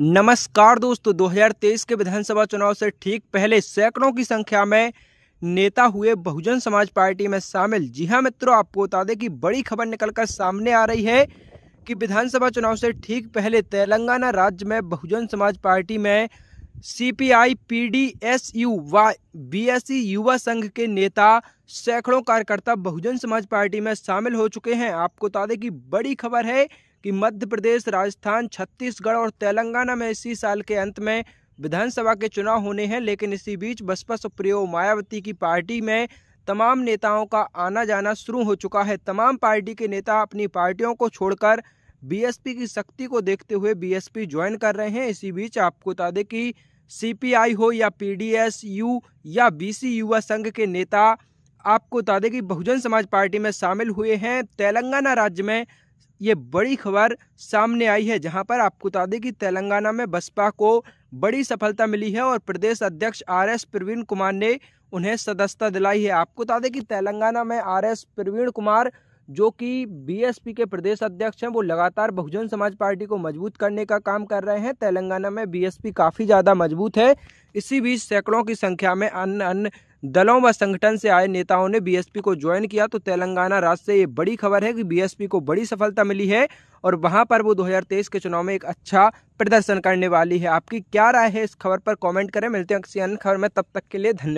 नमस्कार दोस्तों 2023 के विधानसभा चुनाव से ठीक पहले सैकड़ों की संख्या में नेता हुए बहुजन समाज पार्टी में शामिल जी हाँ मित्रों आपको बता दें कि बड़ी खबर निकलकर सामने आ रही है कि विधानसभा चुनाव से ठीक पहले तेलंगाना राज्य में बहुजन समाज पार्टी में C P I P D S U व B S C Yuva Sangh के नेता सैकड़ों कार्यकर्ता बहुजन समाज पार्टी में शामिल हो चुके हैं आपको बता दें कि बड़ी खबर है कि मध्य प्रदेश राजस्थान छत्तीसगढ़ और तेलंगाना में इसी साल के अंत में विधानसभा के चुनाव होने हैं लेकिन इसी बीच बसपा सुप्रियो मायावती की पार्टी में तमाम नेताओं का आना जाना शुरू हो चुका है तमाम पार्टी के नेता अपनी पार्टियों को छोड़कर बीएसपी की शक्ति को देखते हुए बीएसपी ज्वाइन कर रहे हैं इसी बीच आपको बता दें कि सीपीआई हो या पीडीएसयू या बीसी युवा संघ के नेता आपको बता दें कि बहुजन समाज पार्टी में शामिल हुए हैं तेलंगाना राज्य में ये बड़ी खबर सामने आई है जहां पर आपको बता दें कि तेलंगाना में बसपा को बड़ी सफलता मिली है और प्रदेश अध्यक्ष आर एस प्रवीण कुमार ने उन्हें सदस्यता दिलाई है आपको बता दें कि तेलंगाना में आर एस प्रवीण कुमार जो कि बीएसपी के प्रदेश अध्यक्ष हैं वो लगातार बहुजन समाज पार्टी को मजबूत करने का काम कर रहे हैं तेलंगाना में बीएसपी काफ़ी ज़्यादा मजबूत है इसी बीच सैकड़ों की संख्या में अन्य अन्य दलों व संगठन से आए नेताओं ने बीएसपी को ज्वाइन किया तो तेलंगाना राज्य से ये बड़ी खबर है कि बीएसपी को बड़ी सफलता मिली है और वहां पर वो 2023 के चुनाव में एक अच्छा प्रदर्शन करने वाली है आपकी क्या राय है इस खबर पर कॉमेंट करें मिलते हैं किसी अन्य खबर में तब तक के लिए धन्यवाद